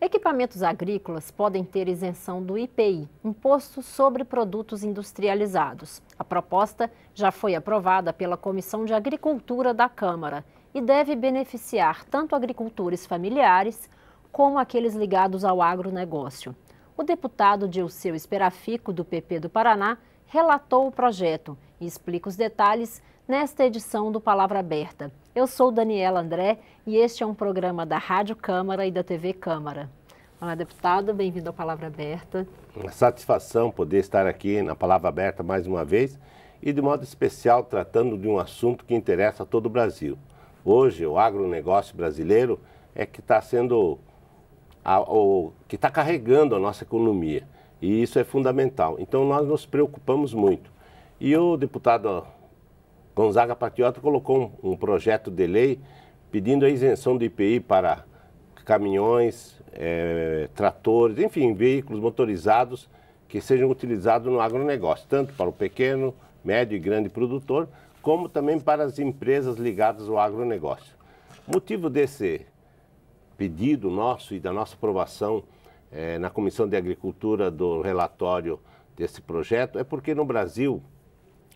Equipamentos agrícolas podem ter isenção do IPI, Imposto sobre Produtos Industrializados. A proposta já foi aprovada pela Comissão de Agricultura da Câmara e deve beneficiar tanto agricultores familiares como aqueles ligados ao agronegócio. O deputado Dilceu Esperafico, do PP do Paraná, relatou o projeto e explica os detalhes nesta edição do Palavra Aberta. Eu sou Daniela André e este é um programa da Rádio Câmara e da TV Câmara. Olá, deputado, bem-vindo ao Palavra Aberta. Uma satisfação poder estar aqui na Palavra Aberta mais uma vez e, de modo especial, tratando de um assunto que interessa a todo o Brasil. Hoje, o agronegócio brasileiro é que está sendo. A, o, que está carregando a nossa economia. E isso é fundamental. Então, nós nos preocupamos muito e o deputado Gonzaga Patriota colocou um, projeto de lei pedindo a isenção do IPI para caminhões, é, tratores, enfim, veículos motorizados que sejam utilizados no agronegócio, tanto para o pequeno, médio e grande produtor, como também para as empresas ligadas ao agronegócio. O motivo desse pedido nosso e da nossa aprovação é, na Comissão de Agricultura do relatório desse projeto é porque no Brasil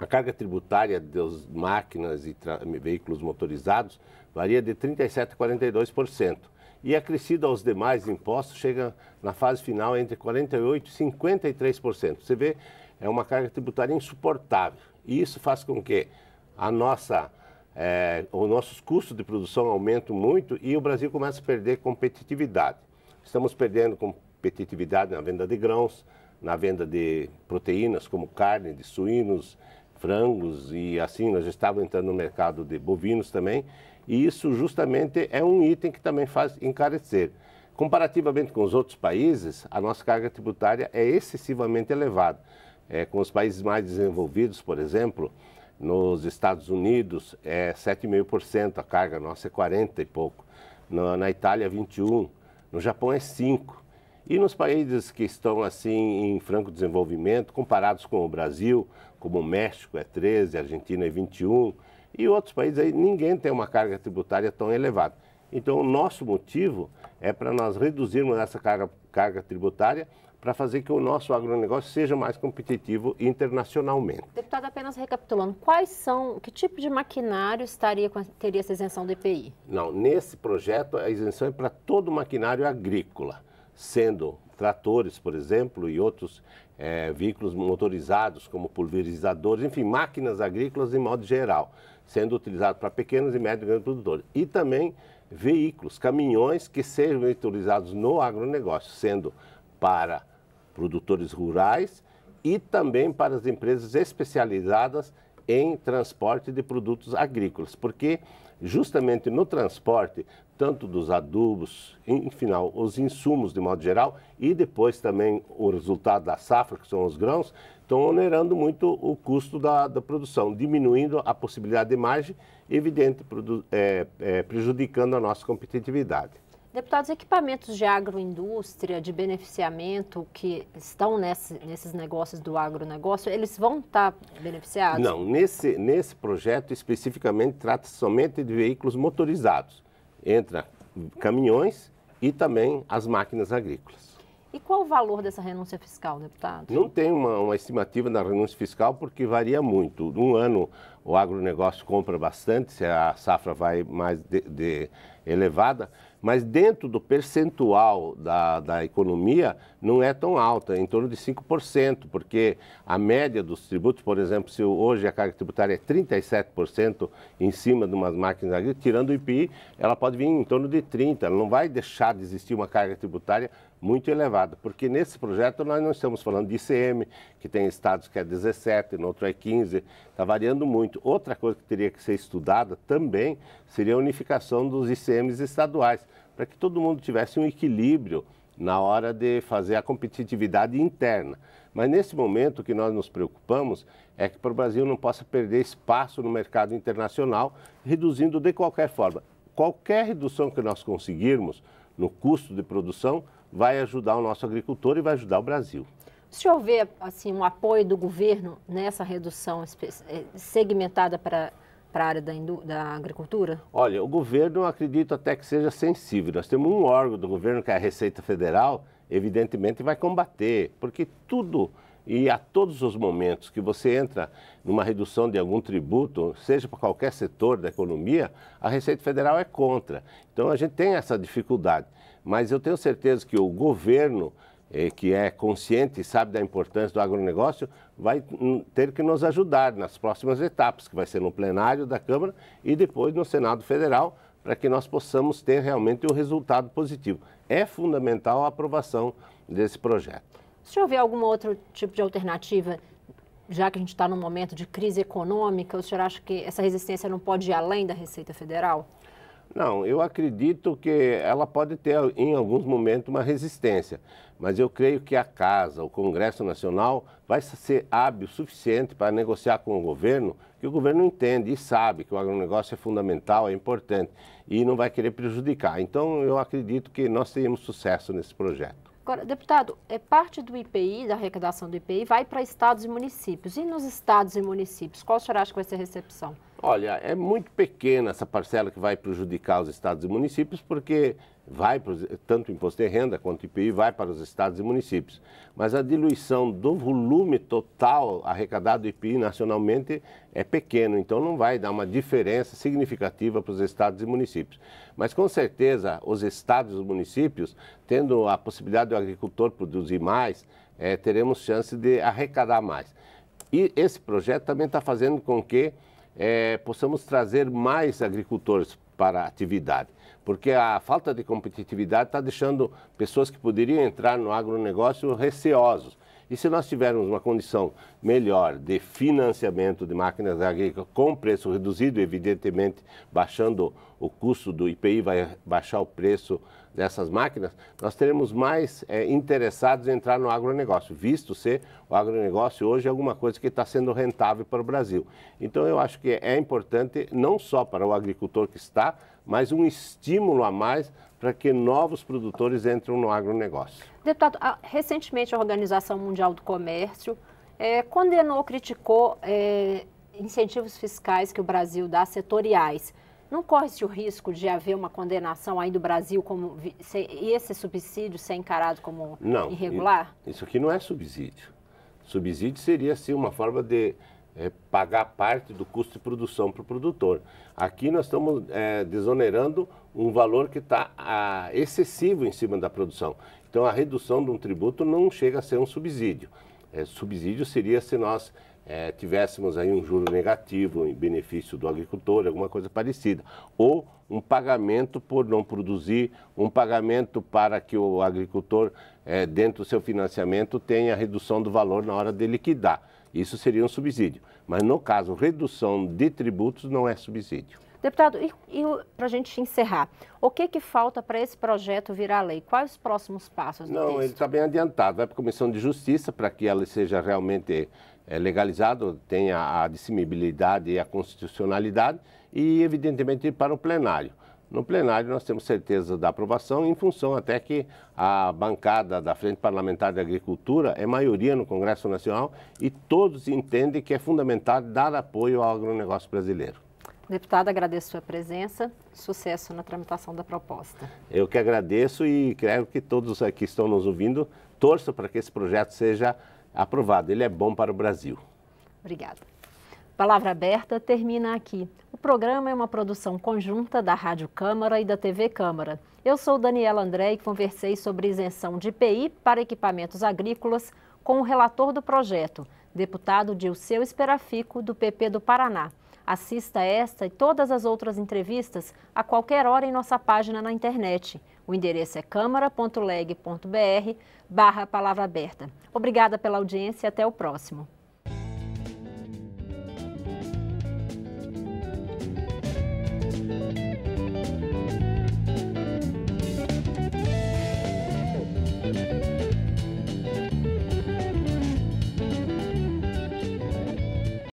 a carga tributária das máquinas e veículos motorizados varia de 37% a 42% e acrescido aos demais impostos chega na fase final entre 48% e 53%. Você vê, é uma carga tributária insuportável. E isso faz com que a nossa, é, os nossos custos de produção aumentem muito e o Brasil começa a perder competitividade. Estamos perdendo competitividade na venda de grãos, na venda de proteínas como carne, de suínos, frangos e assim nós estávamos entrando no mercado de bovinos também e isso justamente é um item que também faz encarecer. Comparativamente com os outros países, a nossa carga tributária é excessivamente elevada. É, com os países mais desenvolvidos, por exemplo, nos Estados Unidos é 7,5% a carga, nossa é 40 e pouco. Na, na Itália, 21%. No Japão é 5%. E nos países que estão assim em franco desenvolvimento, comparados com o Brasil, como o México é 13, a Argentina é 21, e outros países aí ninguém tem uma carga tributária tão elevada. Então o nosso motivo é para nós reduzirmos essa carga, carga tributária para fazer que o nosso agronegócio seja mais competitivo internacionalmente. Deputado, apenas recapitulando, quais são, que tipo de maquinário estaria teria essa isenção do IPI? Não, nesse projeto a isenção é para todo maquinário agrícola sendo tratores, por exemplo, e outros é, veículos motorizados, como pulverizadores, enfim, máquinas agrícolas de modo geral, sendo utilizados para pequenos e médios grandes produtores. E também veículos, caminhões que sejam utilizados no agronegócio, sendo para produtores rurais e também para as empresas especializadas em transporte de produtos agrícolas, porque justamente no transporte, tanto dos adubos, em final, os insumos de modo geral, e depois também o resultado da safra, que são os grãos, estão onerando muito o custo da, da produção, diminuindo a possibilidade de margem, evidente, é, é, prejudicando a nossa competitividade. Deputados, equipamentos de agroindústria, de beneficiamento que estão nesse, nesses negócios do agronegócio, eles vão estar tá beneficiados? Não, nesse, nesse projeto especificamente trata somente de veículos motorizados. Entra caminhões e também as máquinas agrícolas. E qual o valor dessa renúncia fiscal, deputado? Não tem uma, uma, estimativa da renúncia fiscal porque varia muito. Num ano o agronegócio compra bastante, se a safra vai mais de, de elevada, mas dentro do percentual da, da economia não é tão alta, é em torno de 5%, porque a média dos tributos, por exemplo, se hoje a carga tributária é 37% em cima de umas máquinas agrícolas, tirando o IPI, ela pode vir em torno de 30%, ela não vai deixar de existir uma carga tributária muito elevado, porque nesse projeto nós não estamos falando de ICM, que tem estados que é 17, no outro é 15, está variando muito. Outra coisa que teria que ser estudada também seria a unificação dos ICMs estaduais, para que todo mundo tivesse um equilíbrio na hora de fazer a competitividade interna. Mas nesse momento o que nós nos preocupamos é que para o Brasil não possa perder espaço no mercado internacional, reduzindo de qualquer forma. Qualquer redução que nós conseguirmos no custo de produção vai ajudar o nosso agricultor e vai ajudar o Brasil. O senhor vê assim, um apoio do governo nessa redução eh, segmentada para para a área da, da, agricultura? Olha, o governo acredito até que seja sensível. Nós temos um órgão do governo, que é a Receita Federal, evidentemente vai combater, porque tudo e a todos os momentos que você entra numa redução de algum tributo, seja para qualquer setor da economia, a Receita Federal é contra. Então a gente tem essa dificuldade mas eu tenho certeza que o governo, eh, que é consciente e sabe da importância do agronegócio, vai ter que nos ajudar nas próximas etapas, que vai ser no plenário da Câmara e depois no Senado Federal, para que nós possamos ter realmente o um resultado positivo. É fundamental a aprovação desse projeto. Se houver algum outro tipo de alternativa, já que a gente está num momento de crise econômica? O senhor acha que essa resistência não pode ir além da Receita Federal? Não, eu acredito que ela pode ter em alguns momentos uma resistência, mas eu creio que a Casa, o Congresso Nacional, vai ser hábil o suficiente para negociar com o governo, que o governo entende e sabe que o agronegócio é fundamental, é importante e não vai querer prejudicar. Então, eu acredito que nós teríamos sucesso nesse projeto. Agora, deputado, é parte do IPI, da arrecadação do IPI, vai para estados e municípios. E nos estados e municípios, qual o senhor acha que vai ser a recepção? Olha, é muito pequena essa parcela que vai prejudicar os estados e municípios, porque vai, para os, tanto imposto de renda quanto IPI, vai para os estados e municípios. Mas a diluição do volume total arrecadado do IPI nacionalmente é pequeno, então não vai dar uma diferença significativa para os estados e municípios. Mas com certeza, os estados e os municípios, tendo a possibilidade do agricultor produzir mais, é, teremos chance de arrecadar mais. E esse projeto também está fazendo com que é, possamos trazer mais agricultores para a atividade. Porque a falta de competitividade está deixando pessoas que poderiam entrar no agronegócio receosos. E se nós tivermos uma condição melhor de financiamento de máquinas agrícolas com preço reduzido, evidentemente, baixando o custo do IPI, vai baixar o preço dessas máquinas, nós teremos mais é, interessados em entrar no agronegócio, visto ser o agronegócio hoje alguma coisa que está sendo rentável para o Brasil. Então, eu acho que é importante, não só para o agricultor que está, mas um estímulo a mais para que novos produtores entrem no agronegócio. Deputado, recentemente a Organização Mundial do Comércio é, condenou, criticou é, incentivos fiscais que o Brasil dá setoriais não corre-se o risco de haver uma condenação aí do Brasil como e esse subsídio ser encarado como não, irregular? Isso aqui não é subsídio. Subsídio seria sim uma forma de é, pagar parte do custo de produção para o produtor. Aqui nós estamos é, desonerando um valor que está excessivo em cima da produção. Então a redução de um tributo não chega a ser um subsídio. É, subsídio seria se nós é, tivéssemos aí um juro negativo em benefício do agricultor, alguma coisa parecida. Ou um pagamento por não produzir, um pagamento para que o agricultor, é, dentro do seu financiamento, tenha redução do valor na hora de liquidar. Isso seria um subsídio. Mas no caso, redução de tributos não é subsídio. Deputado, e, e para a gente encerrar, o que, que falta para esse projeto virar lei? Quais os próximos passos Não, texto? ele está bem adiantado. Vai para a Comissão de Justiça para que ela seja realmente é legalizado, tem a, a e a constitucionalidade e, evidentemente, para o plenário. No plenário, nós temos certeza da aprovação, em função até que a bancada da Frente Parlamentar de Agricultura é maioria no Congresso Nacional e todos entendem que é fundamental dar apoio ao agronegócio brasileiro. Deputado, agradeço sua presença. Sucesso na tramitação da proposta. Eu que agradeço e creio que todos que estão nos ouvindo torçam para que esse projeto seja aprovado. Ele é bom para o Brasil. Obrigada. Palavra aberta termina aqui. O programa é uma produção conjunta da Rádio Câmara e da TV Câmara. Eu sou Daniela André e conversei sobre isenção de IPI para equipamentos agrícolas com o relator do projeto, deputado Dilceu Esperafico, do PP do Paraná. Assista esta e todas as outras entrevistas a qualquer hora em nossa página na internet o endereço é câmara.leg.br barra palavra aberta. Obrigada pela audiência e até o próximo.